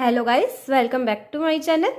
hello guys welcome back to my channel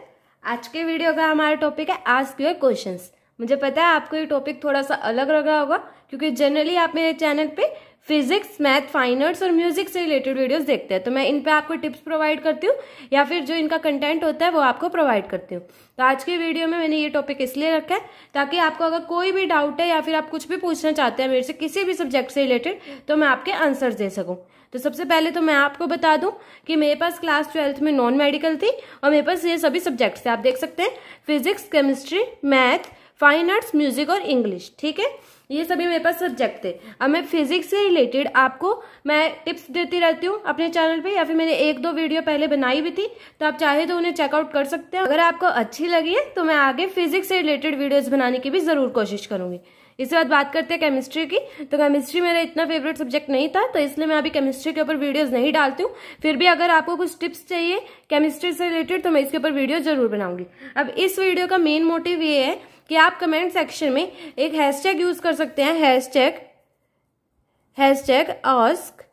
आज के video का हमारा टॉपिक है आस्क योर क्वेश्चंस मुझे पता है आपको ये टॉपिक थोड़ा सा अलग लग रहा होगा क्योंकि जनरली आप मेरे चैनल पे फिजिक्स मैथ फाइन आर्ट्स और म्यूजिक से रिलेटेड वीडियोस देखते हैं तो मैं इन पे आपको टिप्स प्रोवाइड करती हूँ या फिर जो इनका कंटेंट होता है वो आपको प्रोवाइड करती हूँ तो आज के वीडियो में मैंने ये टॉपिक इसलिए रखा है ताकि आपको अगर कोई भी डाउट है या फिर आप कुछ भी पूछना चाहते हैं मेरे से किसी भी सब्जेक्ट से रिलेटेड तो मैं आपके आंसर दे सकूँ तो सबसे पहले तो मैं आपको बता दूं कि मेरे पास क्लास ट्वेल्थ में नॉन मेडिकल थी और मेरे पास ये सभी सब्जेक्ट्स थे आप देख सकते हैं physics chemistry math fine arts music और इंग्लिश ठीक है ये सभी मेरे पास सब्जेक्ट थे अब मैं फिजिक्स से रिलेटेड आपको मैं टिप्स देती रहती हूँ अपने चैनल पे या फिर मैंने एक दो वीडियो पहले बनाई भी थी तो आप चाहे तो उन्हें चेकआउट कर सकते हैं अगर आपको अच्छी लगी है तो मैं आगे फिजिक्स से रिलेटेड वीडियोस बनाने की भी ज़रूर कोशिश करूंगी इसके बाद बात करते हैं केमिस्ट्री की तो केमिस्ट्री मेरा इतना फेवरेट सब्जेक्ट नहीं था तो इसलिए मैं अभी केमिस्ट्री के ऊपर वीडियोस नहीं डालती हूँ फिर भी अगर आपको कुछ टिप्स चाहिए केमिस्ट्री से रिलेटेड तो मैं इसके ऊपर वीडियो जरूर बनाऊंगी अब इस वीडियो का मेन मोटिव ये है कि आप कमेंट सेक्शन में एक हैशटैग यूज़ कर सकते हैं hashtag hashtag ask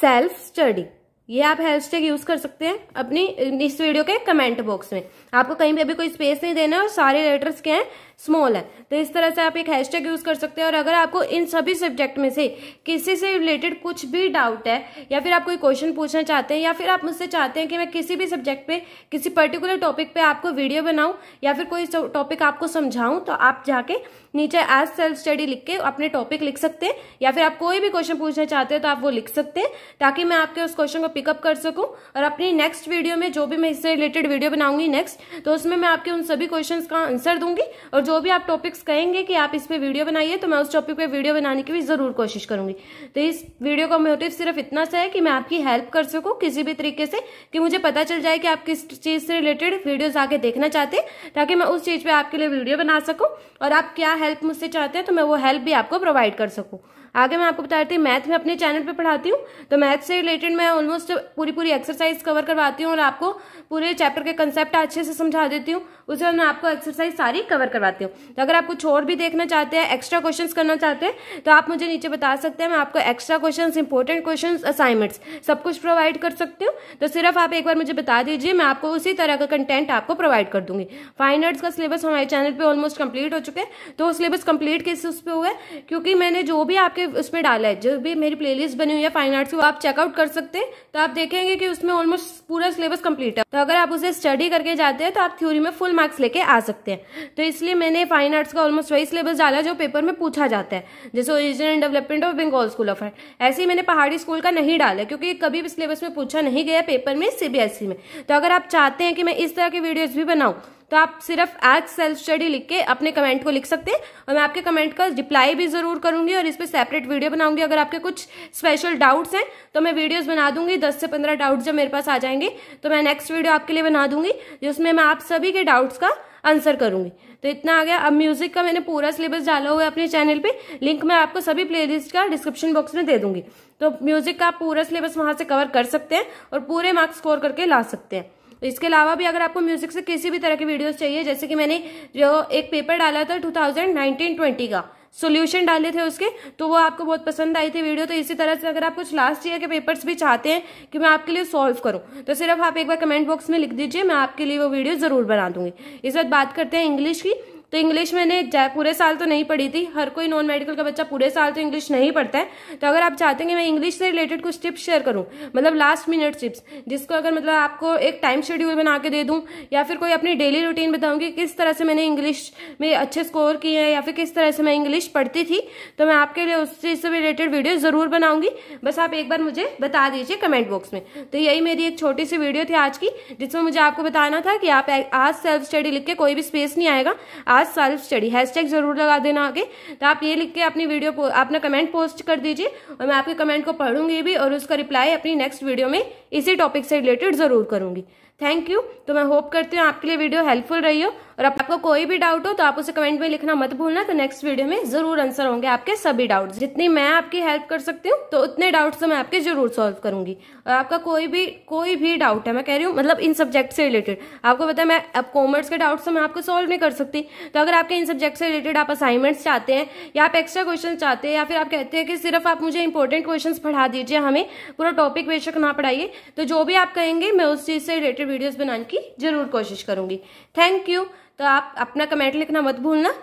self study ये आप हैशटैग यूज कर सकते हैं अपनी इस वीडियो के कमेंट बॉक्स में आपको कहीं पे भी कोई स्पेस नहीं देना और सारे लेटर्स के हैं स्मॉल है तो इस तरह से आप एक हैशटैग यूज कर सकते हैं और अगर आपको इन सभी सब्जेक्ट में से किसी से रिलेटेड कुछ भी डाउट है या फिर आप कोई क्वेश्चन पूछना चाहते हैं या फिर आप मुझसे चाहते हैं कि मैं किसी भी सब्जेक्ट पे किसी पर्टिकुलर टॉपिक पे आपको वीडियो बनाऊं या फिर कोई टॉपिक आपको समझाऊं तो आप जाके नीचे एज सेल्फ स्टडी लिख के अपने टॉपिक लिख सकते हैं या फिर आप कोई भी क्वेश्चन पूछना चाहते हैं तो आप वो लिख सकते हैं ताकि मैं आपके उस क्वेश्चन को पिकअप कर सकूँ और अपनी नेक्स्ट वीडियो में जो भी मैं इससे रिलेटेड वीडियो बनाऊंगी नेक्स्ट तो उसमें मैं आपके उन सभी क्वेश्चन का आंसर दूंगी और जो भी आप टॉपिक्स कहेंगे कि आप इस पर वीडियो बनाइए तो मैं उस टॉपिक पर वीडियो बनाने की भी ज़रूर कोशिश करूँगी तो इस वीडियो का मोटिव सिर्फ इतना सा है कि मैं आपकी हेल्प कर सकूँ किसी भी तरीके से कि मुझे पता चल जाए कि आप किस चीज़ से रिलेटेड वीडियोज़ आके देखना चाहते हैं ताकि मैं उस चीज़ पर आपके लिए वीडियो बना सकूँ और आप क्या हेल्प मुझसे चाहते हैं तो मैं वो हेल्प भी आपको प्रोवाइड कर सकूँ आगे मैं आपको बताती हूँ मैथ में अपने चैनल पे पढ़ाती हूँ तो मैथ से रिलेटेड मैं ऑलमोस्ट ऑलमोस्ट पूरी पूरी एक्सरसाइज कवर करवाती हूँ और आपको पूरे चैप्टर के कंसेप्ट अच्छे से समझा देती हूँ उसके बाद मैं आपको एक्सरसाइज सारी कवर करवाती हूँ तो अगर आप कुछ और भी देखना चाहते हैं एक्स्ट्रा क्वेश्चन करना चाहते हैं तो आप मुझे नीचे बता सकते हैं मैं आपको extra question important question assignments सब कुछ प्रोवाइड कर सकती हूँ तो सिर्फ आप एक बार मुझे बता दीजिए मैं आपको उसी तरह का कंटेंट आपको प्रोवाइड कर दूंगी फाइन आर्ट्स का सिलेबस हमारे चैनल पर ऑलमोस्ट कंप्लीट हो चुके हैं तो सिलेबस कंप्लीट किस उस पर हुआ है क्योंकि मैंने जो भी आपके उसमें डाला है जो भी मेरी प्लेलिस्ट बनी हुई है फाइन आर्ट्स की वो आप चेकआउट कर सकते हैं तो आप देखेंगे कि उसमें ऑलमोस्ट पूरा सिलेबस कंप्लीट है तो अगर आप उसे स्टडी करके जाते हैं तो आप थ्योरी में फुल मार्क्स लेके आ सकते हैं तो इसलिए मैंने फाइन आर्ट्स का ऑलमोस्ट वही सिलेबस डाला जो पेपर में पूछा जाता है जैसे original development of Bengal school of art ऐसे ही मैंने पहाड़ी स्कूल का नहीं डाला क्योंकि कभी भी सिलेबस में पूछा नहीं गया पेपर में सीबीएसई e में तो अगर आप चाहते हैं कि मैं इस तरह की वीडियोज़ भी बनाऊँ तो आप सिर्फ एज सेल्फ स्टडी लिख के अपने कमेंट को लिख सकते हैं और मैं आपके कमेंट का रिप्लाई भी ज़रूर करूंगी और इस पर सेपरेट वीडियो बनाऊंगी अगर आपके कुछ स्पेशल डाउट्स हैं तो मैं वीडियोज़ बना दूंगी दस से पंद्रह डाउट्स जब मेरे पास आ जाएंगे तो मैं नेक्स्ट वीडियो आपके लिए बना दूंगी जिसमें मैं आप सभी के डाउट्स का आंसर करूंगी तो इतना आ गया अब म्यूज़िक का मैंने पूरा सिलेबस डाला हुआ है अपने चैनल पे लिंक मैं आपको सभी प्लेलिस्ट का डिस्क्रिप्शन बॉक्स में दे दूंगी तो म्यूज़िक का पूरा सिलेबस वहाँ से कवर कर सकते हैं और पूरे मार्क्स स्कोर करके ला सकते हैं इसके अलावा भी अगर आपको म्यूजिक से किसी भी तरह की वीडियोस चाहिए जैसे कि मैंने जो एक पेपर डाला था 2019-20 का सोल्यूशन डाले थे उसके तो वो आपको बहुत पसंद आई थी वीडियो तो इसी तरह से अगर आप कुछ लास्ट ईयर के पेपर्स भी चाहते हैं कि मैं आपके लिए सॉल्व करूँ तो सिर्फ आप एक बार कमेंट बॉक्स में लिख दीजिए मैं आपके लिए वो वीडियो ज़रूर बना दूंगी इस बात करते हैं इंग्लिश की तो इंग्लिश मैंने पूरे साल तो नहीं पढ़ी थी हर कोई नॉन मेडिकल का बच्चा पूरे साल तो इंग्लिश नहीं पढ़ता है तो अगर आप चाहते हैं कि मैं इंग्लिश से रिलेटेड कुछ टिप्स शेयर करूँ मतलब लास्ट मिनट टिप्स जिसको अगर मतलब आपको एक टाइम शेड्यूल बना के दे दूँ या फिर कोई अपनी डेली रूटीन बताऊँगी किस तरह से मैंने इंग्लिश में अच्छे स्कोर किए हैं या फिर किस तरह से मैं इंग्लिश पढ़ती थी तो मैं आपके लिए उस चीज़ से रिलेटेड वीडियो ज़रूर बनाऊँगी बस आप एक बार मुझे बता दीजिए कमेंट बॉक्स में तो यही मेरी एक छोटी सी वीडियो थी आज की जिसमें मुझे आपको बताना था कि आप आज सेल्फ स्टडी लिख के कोई भी स्पेस नहीं आएगा आज आज सेल्फ स्टडी हैशटैग जरूर लगा देना आगे तो आप ये लिख के अपनी वीडियो अपना कमेंट पोस्ट कर दीजिए और मैं आपके कमेंट को पढ़ूंगी भी और उसका रिप्लाई अपनी नेक्स्ट वीडियो में इसी टॉपिक से रिलेटेड ज़रूर करूंगी थैंक यू तो मैं होप करती हूँ आपके लिए वीडियो हेल्पफुल रही हो और आपको कोई भी डाउट हो तो आप उसे कमेंट में लिखना मत भूलना तो नेक्स्ट वीडियो में जरूर आंसर होंगे आपके सभी डाउट्स जितनी मैं आपकी हेल्प कर सकती हूँ तो उतने डाउट्स तो मैं आपके जरूर सॉल्व करूंगी और आपका कोई भी कोई भी डाउट है मैं कह रही हूँ मतलब इन सब्जेक्ट से रिलेटेड आपको पता है मैं अब कॉमर्स के डाउट्स तो मैं आपको सोल्व नहीं कर सकती तो अगर आपके इन सब्जेक्ट से रिलेटेड आप असाइनमेंट्स चाहते हैं या आप एक्स्ट्रा क्वेश्चन चाहते हैं या फिर आप कहते हैं कि सिर्फ आप मुझे इंपॉर्टेंट क्वेश्चन पढ़ा दीजिए हमें पूरा टॉपिक बेशक ना पढ़ाइए तो जो भी आप कहेंगे मैं उस चीज़ से रिलेटेड वीडियोस बनाने की ज़रूर कोशिश करूँगी थैंक यू तो आप अपना कमेंट लिखना मत भूलना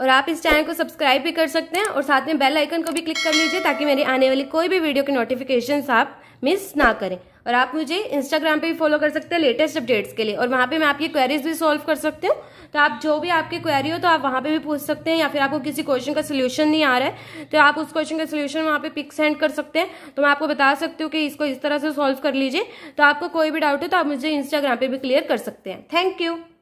और आप इस चैनल को सब्सक्राइब भी कर सकते हैं और साथ में बेल आइकन को भी क्लिक कर लीजिए ताकि मेरी आने वाली कोई भी वीडियो की नोटिफिकेशन आप मिस ना करें और आप मुझे इंस्टाग्राम पे भी फॉलो कर सकते हैं लेटेस्ट अपडेट्स के लिए और वहाँ पे मैं आपकी क्वेरीज भी सॉल्व कर सकती हूँ तो आप जो भी आपकी क्वेरी हो तो आप वहाँ पे भी पूछ सकते हैं या फिर आपको किसी क्वेश्चन का सोल्यूशन नहीं आ रहा है तो आप उस क्वेश्चन का सोल्यूशन वहाँ पे पिक सेंड कर सकते हैं तो मैं आपको बता सकती हूँ कि इसको इस तरह से सॉल्व कर लीजिए तो आपको कोई भी डाउट हो तो आप मुझे इंस्टाग्राम पर भी क्लियर कर सकते हैं थैंक यू